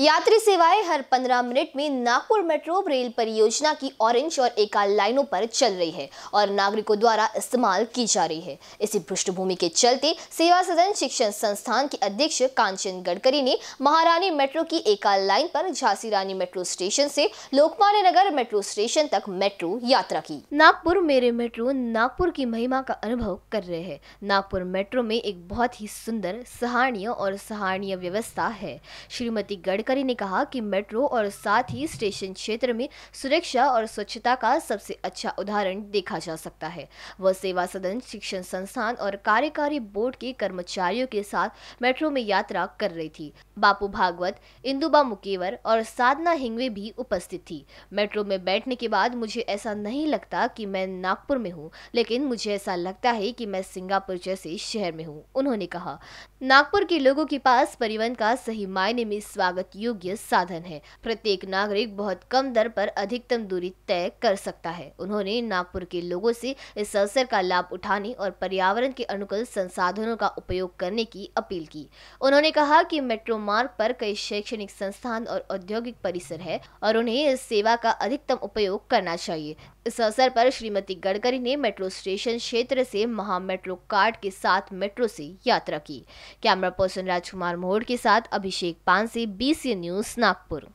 यात्री सेवाएं हर 15 मिनट में नागपुर मेट्रो रेल परियोजना की ऑरेंज और एकाल लाइनों पर चल रही है और नागरिकों द्वारा इस्तेमाल की जा रही है इसी पृष्ठभूमि के चलते सेवा सदन शिक्षण संस्थान के अध्यक्ष कांचन गडकरी ने महारानी मेट्रो की एकाल लाइन पर झांसी रानी मेट्रो स्टेशन से लोकमान्य नगर मेट्रो स्टेशन तक मेट्रो यात्रा की नागपुर मेरे मेट्रो नागपुर की महिमा का अनुभव कर रहे हैं नागपुर मेट्रो में एक बहुत ही सुंदर सहारणीय और सहारणीय व्यवस्था है श्रीमती गडकरी गडकरी ने कहा कि मेट्रो और साथ ही स्टेशन क्षेत्र में सुरक्षा और स्वच्छता का सबसे अच्छा उदाहरण देखा जा सकता है वह सेवा सदन शिक्षण संस्थान और कार्यकारी बोर्ड के कर्मचारियों के साथ मेट्रो में यात्रा कर रही थी बापू भागवत इंदुबा मुकेवर और साधना हिंगवे भी उपस्थित थी मेट्रो में बैठने के बाद मुझे ऐसा नहीं लगता कि मैं नागपुर में हूँ लेकिन मुझे ऐसा लगता है कि मैं सिंगापुर जैसे शहर में हूँ उन्होंने कहा नागपुर के लोगों के पास परिवहन का सही मायने में स्वागत योग्य साधन है प्रत्येक नागरिक बहुत कम दर पर अधिकतम दूरी तय कर सकता है उन्होंने नागपुर के लोगों से इस अवसर का लाभ उठाने और पर्यावरण के अनुकूल संसाधनों का उपयोग करने की अपील की उन्होंने कहा कि मेट्रो मार्ग पर कई शैक्षणिक संस्थान और औद्योगिक परिसर है और उन्हें इस सेवा का अधिकतम उपयोग करना चाहिए इस अवसर पर श्रीमती गडकरी ने मेट्रो स्टेशन क्षेत्र से महा मेट्रो कार्ड के साथ मेट्रो से यात्रा की कैमरा पर्सन राजकुमार मोहड़ के साथ अभिषेक पानसे बीसी न्यूज नागपुर